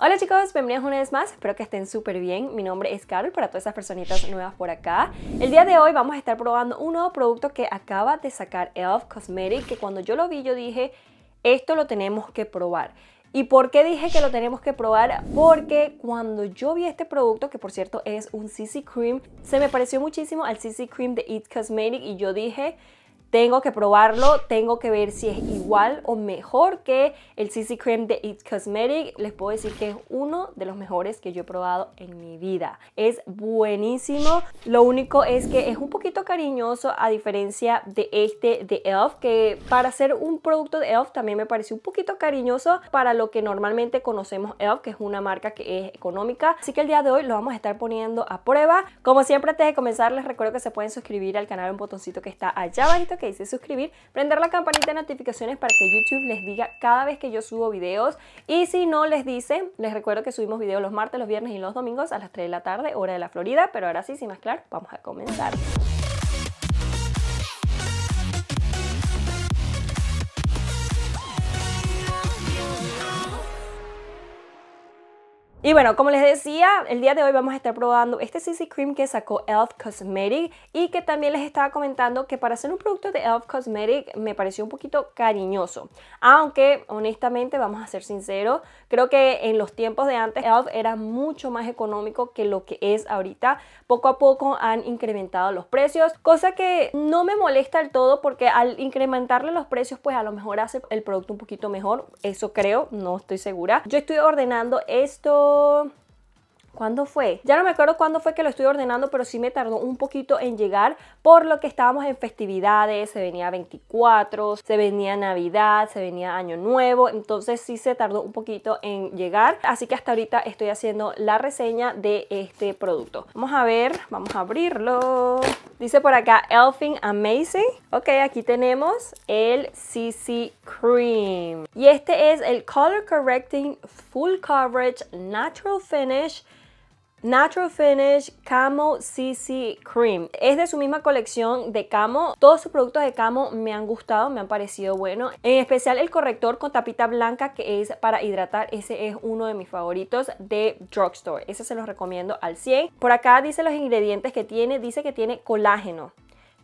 Hola chicos, bienvenidos una vez más, espero que estén súper bien. Mi nombre es Carol para todas esas personitas nuevas por acá. El día de hoy vamos a estar probando un nuevo producto que acaba de sacar Elf Cosmetic, que cuando yo lo vi yo dije, esto lo tenemos que probar. ¿Y por qué dije que lo tenemos que probar? Porque cuando yo vi este producto, que por cierto es un CC Cream, se me pareció muchísimo al CC Cream de It Cosmetic y yo dije, tengo que probarlo, tengo que ver si es igual o mejor que el CC Cream de It Cosmetic. Les puedo decir que es uno de los mejores que yo he probado en mi vida. Es buenísimo. Lo único es que es un poquito cariñoso a diferencia de este de ELF, que para ser un producto de ELF también me parece un poquito cariñoso para lo que normalmente conocemos ELF, que es una marca que es económica. Así que el día de hoy lo vamos a estar poniendo a prueba. Como siempre, antes de comenzar, les recuerdo que se pueden suscribir al canal, un botoncito que está allá abajo que dice suscribir, prender la campanita de notificaciones para que YouTube les diga cada vez que yo subo videos. Y si no les dice, les recuerdo que subimos videos los martes, los viernes y los domingos a las 3 de la tarde, hora de la Florida. Pero ahora sí, sin más claro, vamos a comenzar. Y bueno, como les decía, el día de hoy vamos a estar probando este CC Cream que sacó Elf Cosmetic y que también les estaba comentando que para hacer un producto de Elf Cosmetic me pareció un poquito cariñoso. Aunque, honestamente, vamos a ser sinceros, creo que en los tiempos de antes Elf era mucho más económico que lo que es ahorita. Poco a poco han incrementado los precios, cosa que no me molesta del todo porque al incrementarle los precios, pues a lo mejor hace el producto un poquito mejor. Eso creo, no estoy segura. Yo estoy ordenando esto Ciao! ¿Cuándo fue? Ya no me acuerdo cuándo fue que lo estoy ordenando, pero sí me tardó un poquito en llegar, por lo que estábamos en festividades, se venía 24, se venía Navidad, se venía Año Nuevo, entonces sí se tardó un poquito en llegar, así que hasta ahorita estoy haciendo la reseña de este producto. Vamos a ver, vamos a abrirlo. Dice por acá Elfin Amazing. Ok, aquí tenemos el CC Cream. Y este es el Color Correcting Full Coverage Natural Finish Natural Finish Camo CC Cream. Es de su misma colección de Camo. Todos sus productos de Camo me han gustado, me han parecido buenos. En especial el corrector con tapita blanca que es para hidratar. Ese es uno de mis favoritos de Drugstore. Ese se los recomiendo al 100. Por acá dice los ingredientes que tiene. Dice que tiene colágeno,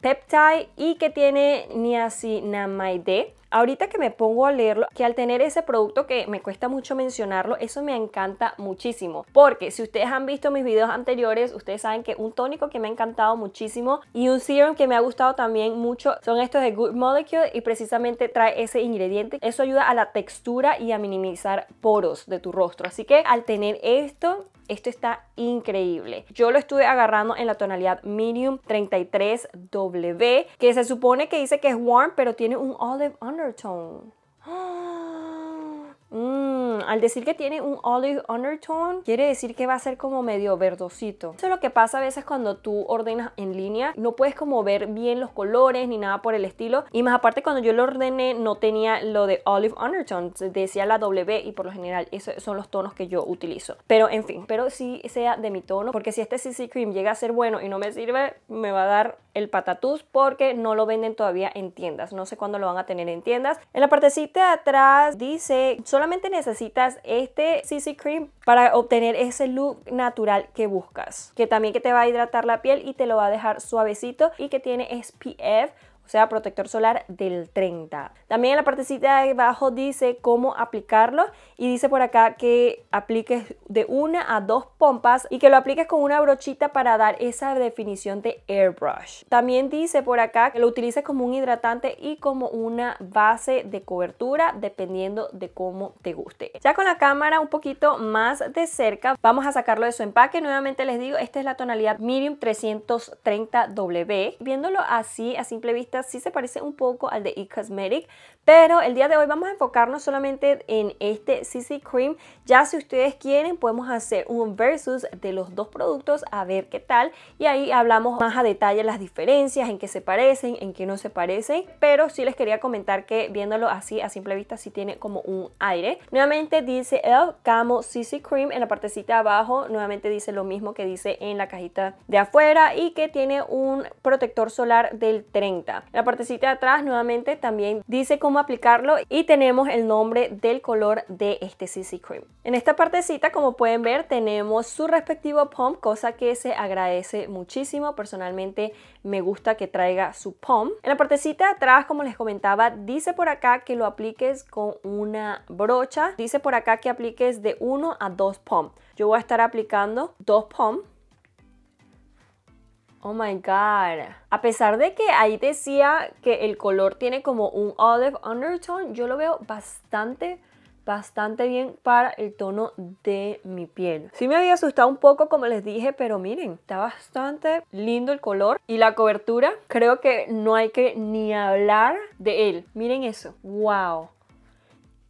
peptide y que tiene niacinamide Ahorita que me pongo a leerlo, que al tener ese producto que me cuesta mucho mencionarlo, eso me encanta muchísimo. Porque si ustedes han visto mis videos anteriores, ustedes saben que un tónico que me ha encantado muchísimo y un serum que me ha gustado también mucho son estos de Good Molecule y precisamente trae ese ingrediente. Eso ayuda a la textura y a minimizar poros de tu rostro. Así que al tener esto, esto está increíble. Yo lo estuve agarrando en la tonalidad Medium 33W, que se supone que dice que es warm, pero tiene un olive undertone. Mmm, al decir que tiene un olive undertone, quiere decir que va a ser como medio verdosito. Eso es lo que pasa a veces cuando tú ordenas en línea. No puedes como ver bien los colores ni nada por el estilo. Y más aparte, cuando yo lo ordené, no tenía lo de olive undertone. Decía la W y por lo general esos son los tonos que yo utilizo. Pero en fin, pero sí sea de mi tono. Porque si este CC Cream llega a ser bueno y no me sirve, me va a dar el patatús porque no lo venden todavía en tiendas. No sé cuándo lo van a tener en tiendas. En la partecita de atrás dice necesitas este CC Cream para obtener ese look natural que buscas. Que también que te va a hidratar la piel y te lo va a dejar suavecito y que tiene SPF o sea, protector solar del 30. También en la partecita de abajo dice cómo aplicarlo y dice por acá que apliques de una a dos pompas y que lo apliques con una brochita para dar esa definición de airbrush. También dice por acá que lo utilices como un hidratante y como una base de cobertura dependiendo de cómo te guste. Ya con la cámara un poquito más de cerca, vamos a sacarlo de su empaque. Nuevamente les digo, esta es la tonalidad Medium 330W. Viéndolo así, a simple vista, si sí se parece un poco al de eCosmetic, pero el día de hoy vamos a enfocarnos solamente en este CC Cream. Ya si ustedes quieren podemos hacer un versus de los dos productos a ver qué tal y ahí hablamos más a detalle las diferencias, en qué se parecen, en qué no se parecen, pero sí les quería comentar que viéndolo así a simple vista sí tiene como un aire. Nuevamente dice el Camo CC Cream en la partecita de abajo, nuevamente dice lo mismo que dice en la cajita de afuera y que tiene un protector solar del 30. La partecita de atrás nuevamente también dice cómo aplicarlo y tenemos el nombre del color de este CC Cream. En esta partecita, como pueden ver, tenemos su respectivo pump, cosa que se agradece muchísimo. Personalmente me gusta que traiga su pump. En la partecita de atrás, como les comentaba, dice por acá que lo apliques con una brocha. Dice por acá que apliques de 1 a 2 pump. Yo voy a estar aplicando 2 pump Oh my god. A pesar de que ahí decía que el color tiene como un olive undertone, yo lo veo bastante bastante bien para el tono de mi piel. Sí me había asustado un poco como les dije, pero miren, está bastante lindo el color y la cobertura, creo que no hay que ni hablar de él. Miren eso, wow.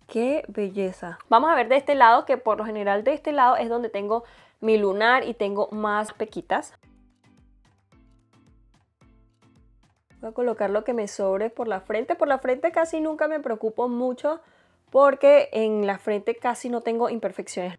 ¡Qué belleza! Vamos a ver de este lado, que por lo general de este lado es donde tengo mi lunar y tengo más pequitas. a colocar lo que me sobre por la frente. Por la frente casi nunca me preocupo mucho porque en la frente casi no tengo imperfecciones.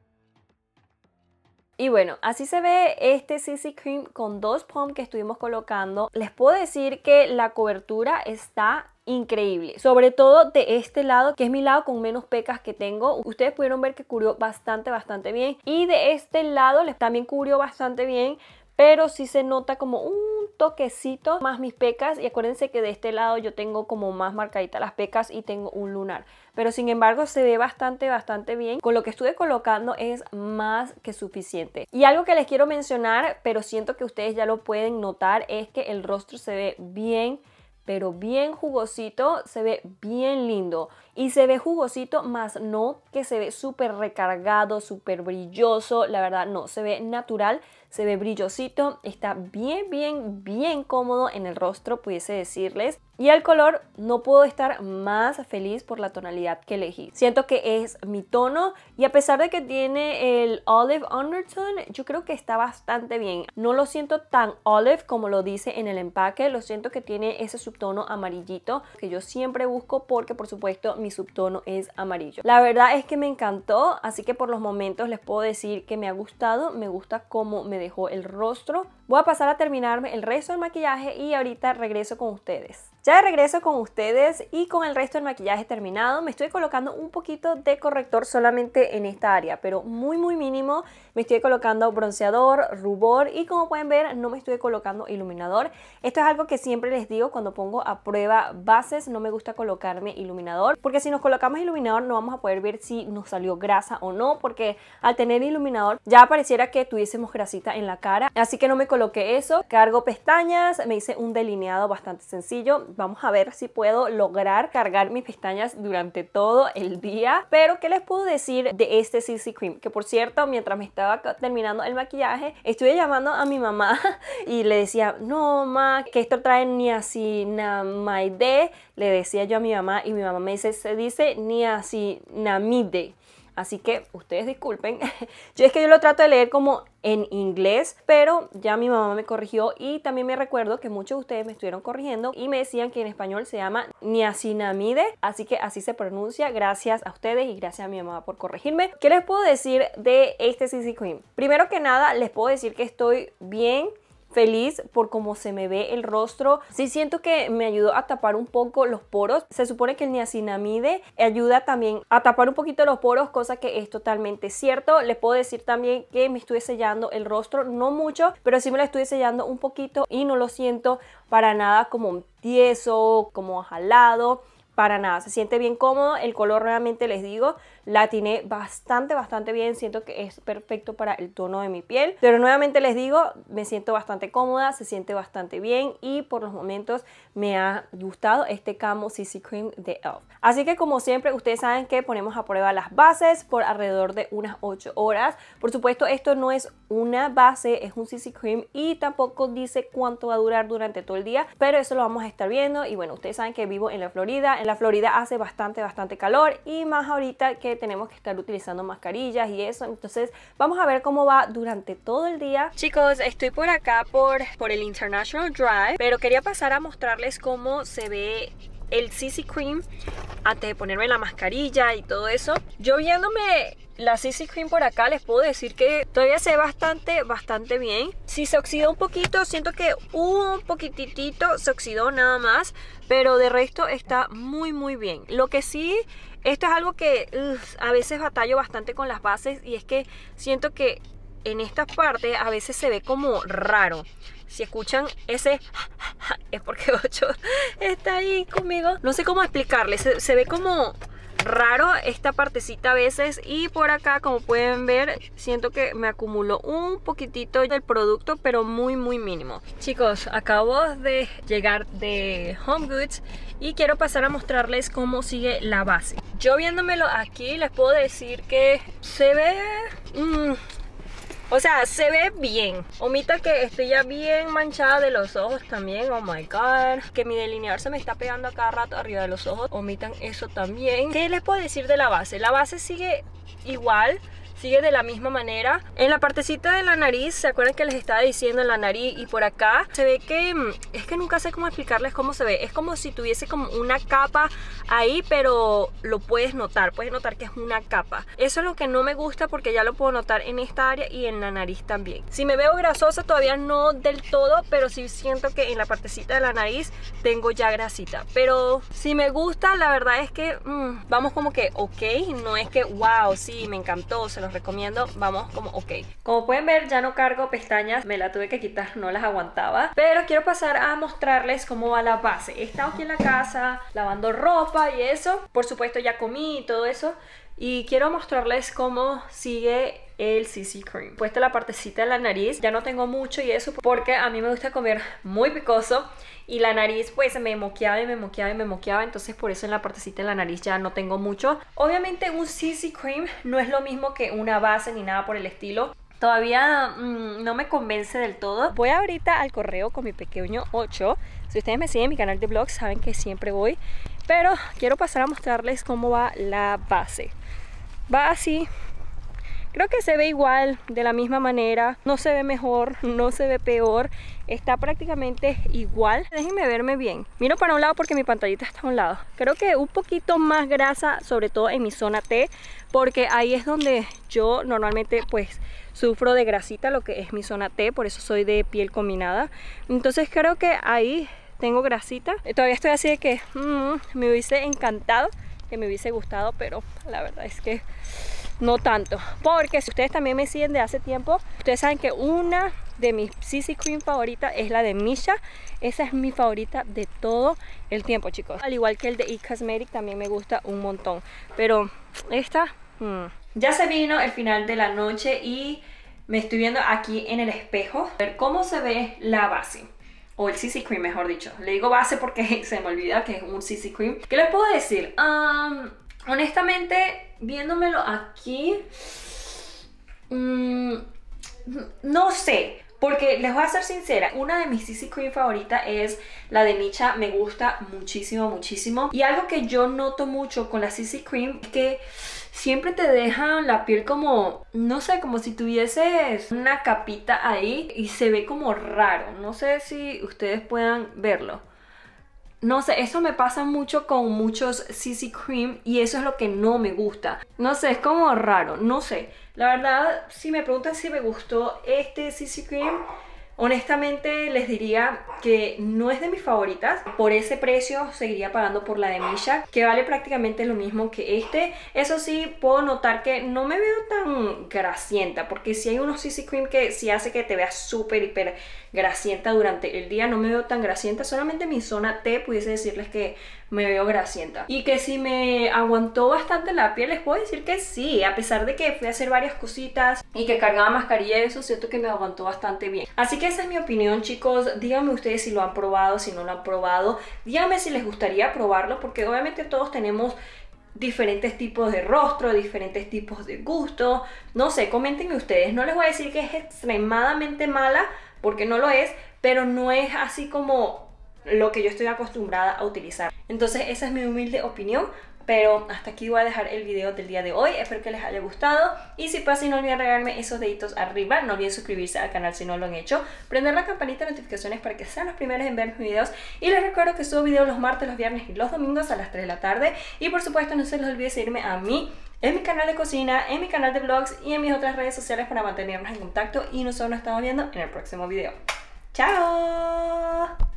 Y bueno, así se ve este CC Cream con dos pom que estuvimos colocando. Les puedo decir que la cobertura está increíble, sobre todo de este lado, que es mi lado con menos pecas que tengo. Ustedes pudieron ver que cubrió bastante, bastante bien. Y de este lado les también cubrió bastante bien, pero sí se nota como un toquecito más mis pecas y acuérdense que de este lado yo tengo como más marcaditas las pecas y tengo un lunar pero sin embargo se ve bastante bastante bien con lo que estuve colocando es más que suficiente y algo que les quiero mencionar pero siento que ustedes ya lo pueden notar es que el rostro se ve bien pero bien jugosito, se ve bien lindo. Y se ve jugosito, más no que se ve súper recargado, súper brilloso, la verdad no, se ve natural, se ve brillosito, está bien, bien, bien cómodo en el rostro, pudiese decirles. Y el color, no puedo estar más feliz por la tonalidad que elegí. Siento que es mi tono y a pesar de que tiene el olive undertone, yo creo que está bastante bien. No lo siento tan olive como lo dice en el empaque, lo siento que tiene ese subtono amarillito que yo siempre busco porque por supuesto mi subtono es amarillo. La verdad es que me encantó, así que por los momentos les puedo decir que me ha gustado, me gusta cómo me dejó el rostro, Voy a pasar a terminarme el resto del maquillaje y ahorita regreso con ustedes. Ya regreso con ustedes y con el resto del maquillaje terminado, me estoy colocando un poquito de corrector solamente en esta área, pero muy muy mínimo. Me estoy colocando bronceador, rubor y como pueden ver no me estoy colocando iluminador. Esto es algo que siempre les digo cuando pongo a prueba bases, no me gusta colocarme iluminador, porque si nos colocamos iluminador no vamos a poder ver si nos salió grasa o no, porque al tener iluminador ya pareciera que tuviésemos grasita en la cara, así que no me que eso, cargo pestañas, me hice un delineado bastante sencillo. Vamos a ver si puedo lograr cargar mis pestañas durante todo el día. Pero ¿qué les puedo decir de este CC Cream? Que por cierto, mientras me estaba terminando el maquillaje, estuve llamando a mi mamá y le decía, no, ma, que esto trae niacinamide. Le decía yo a mi mamá y mi mamá me dice, se dice niacinamide. Así que ustedes disculpen. Yo es que yo lo trato de leer como en inglés, pero ya mi mamá me corrigió y también me recuerdo que muchos de ustedes me estuvieron corrigiendo y me decían que en español se llama niacinamide, así que así se pronuncia. Gracias a ustedes y gracias a mi mamá por corregirme. ¿Qué les puedo decir de este CC Queen? Primero que nada, les puedo decir que estoy bien feliz por cómo se me ve el rostro. Sí siento que me ayudó a tapar un poco los poros. Se supone que el niacinamide ayuda también a tapar un poquito los poros, cosa que es totalmente cierto. Les puedo decir también que me estuve sellando el rostro, no mucho, pero sí me lo estuve sellando un poquito y no lo siento para nada como tieso, como jalado, para nada. Se siente bien cómodo, el color realmente les digo la tiene bastante, bastante bien. Siento que es perfecto para el tono de mi piel. Pero nuevamente les digo, me siento bastante cómoda, se siente bastante bien y por los momentos me ha gustado este camo CC Cream de e.l.f. Así que como siempre, ustedes saben que ponemos a prueba las bases por alrededor de unas 8 horas. Por supuesto, esto no es una base, es un CC Cream y tampoco dice cuánto va a durar durante todo el día, pero eso lo vamos a estar viendo. Y bueno, ustedes saben que vivo en la Florida. En la Florida hace bastante, bastante calor y más ahorita que tenemos que estar utilizando mascarillas y eso. Entonces vamos a ver cómo va durante todo el día. Chicos, estoy por acá por, por el International Drive, pero quería pasar a mostrarles cómo se ve el CC Cream antes de ponerme la mascarilla y todo eso. Yo viéndome la CC Cream por acá les puedo decir que todavía se ve bastante, bastante bien. Si se oxidó un poquito, siento que un poquitito se oxidó nada más, pero de resto está muy, muy bien. Lo que sí esto es algo que a veces batallo bastante con las bases y es que siento que en esta parte a veces se ve como raro. Si escuchan ese es porque Ocho está ahí conmigo. No sé cómo explicarles, se ve como raro esta partecita a veces y por acá como pueden ver siento que me acumuló un poquitito del producto pero muy muy mínimo chicos acabo de llegar de Home Goods y quiero pasar a mostrarles cómo sigue la base yo viéndomelo aquí les puedo decir que se ve mm, o sea, se ve bien. Omita que estoy ya bien manchada de los ojos también. Oh my god. Que mi delineador se me está pegando a cada rato arriba de los ojos. Omitan eso también. ¿Qué les puedo decir de la base? La base sigue igual sigue de la misma manera. En la partecita de la nariz, ¿se acuerdan que les estaba diciendo en la nariz y por acá? Se ve que, mm, es que nunca sé cómo explicarles cómo se ve. Es como si tuviese como una capa ahí, pero lo puedes notar, puedes notar que es una capa. Eso es lo que no me gusta porque ya lo puedo notar en esta área y en la nariz también. Si me veo grasosa todavía no del todo, pero sí siento que en la partecita de la nariz tengo ya grasita. Pero si me gusta, la verdad es que mm, vamos como que ok, no es que wow, sí, me encantó, se lo recomiendo. Vamos como ok. Como pueden ver, ya no cargo pestañas, me la tuve que quitar, no las aguantaba. Pero quiero pasar a mostrarles cómo va la base. He estado aquí en la casa lavando ropa y eso. Por supuesto ya comí y todo eso y quiero mostrarles cómo sigue el CC cream. Puesta la partecita de la nariz, ya no tengo mucho y eso porque a mí me gusta comer muy picoso y la nariz pues me moqueaba y me moqueaba y me moqueaba, entonces por eso en la partecita de la nariz ya no tengo mucho. Obviamente un CC cream no es lo mismo que una base ni nada por el estilo. Todavía mm, no me convence del todo. Voy ahorita al correo con mi pequeño 8. Si ustedes me siguen en mi canal de vlogs saben que siempre voy. Pero quiero pasar a mostrarles cómo va la base va así. Creo que se ve igual, de la misma manera, no se ve mejor, no se ve peor, está prácticamente igual. Déjenme verme bien. Miro para un lado porque mi pantallita está a un lado. Creo que un poquito más grasa, sobre todo en mi zona T, porque ahí es donde yo normalmente pues sufro de grasita, lo que es mi zona T, por eso soy de piel combinada. Entonces creo que ahí tengo grasita. Todavía estoy así de que mm, me hubiese encantado que me hubiese gustado, pero la verdad es que no tanto. Porque si ustedes también me siguen de hace tiempo, ustedes saben que una de mis CC Cream favoritas es la de Misha. Esa es mi favorita de todo el tiempo, chicos. Al igual que el de E Cosmetic también me gusta un montón. Pero esta... Hmm. Ya se vino el final de la noche y me estoy viendo aquí en el espejo. A ver cómo se ve la base o el CC cream, mejor dicho. Le digo base porque se me olvida que es un CC cream. ¿Qué les puedo decir? honestamente, viéndomelo aquí, mm, no sé. Porque les voy a ser sincera, una de mis CC Cream favoritas es la de Micha, me gusta muchísimo, muchísimo. Y algo que yo noto mucho con la CC Cream es que siempre te dejan la piel como, no sé, como si tuvieses una capita ahí y se ve como raro. No sé si ustedes puedan verlo. No sé, eso me pasa mucho con muchos CC Cream y eso es lo que no me gusta. No sé, es como raro, no sé. La verdad, si me preguntan si me gustó este CC Cream, Honestamente les diría que no es de mis favoritas. Por ese precio seguiría pagando por la de Misha, que vale prácticamente lo mismo que este. Eso sí, puedo notar que no me veo tan grasienta, porque si hay unos CC Cream que sí hace que te veas súper, hiper grasienta durante el día, no me veo tan grasienta. Solamente mi zona T pudiese decirles que me veo grasienta. Y que si me aguantó bastante la piel, les puedo decir que sí, a pesar de que fui a hacer varias cositas y que cargaba mascarilla eso, siento que me aguantó bastante bien. Así que esa es mi opinión, chicos. Díganme ustedes si lo han probado, si no lo han probado. Díganme si les gustaría probarlo, porque obviamente todos tenemos diferentes tipos de rostro, diferentes tipos de gusto. No sé, comentenme ustedes. No les voy a decir que es extremadamente mala, porque no lo es, pero no es así como lo que yo estoy acostumbrada a utilizar. Entonces esa es mi humilde opinión. Pero hasta aquí voy a dejar el video del día de hoy. Espero que les haya gustado. Y si pasa y no olviden regalarme esos deditos arriba. No olviden suscribirse al canal si no lo han hecho. Prender la campanita de notificaciones para que sean los primeros en ver mis videos. Y les recuerdo que subo videos los martes, los viernes y los domingos a las 3 de la tarde. Y por supuesto no se les olvide seguirme a mí en mi canal de cocina, en mi canal de vlogs y en mis otras redes sociales para mantenernos en contacto y nosotros nos estamos viendo en el próximo video. ¡Chao!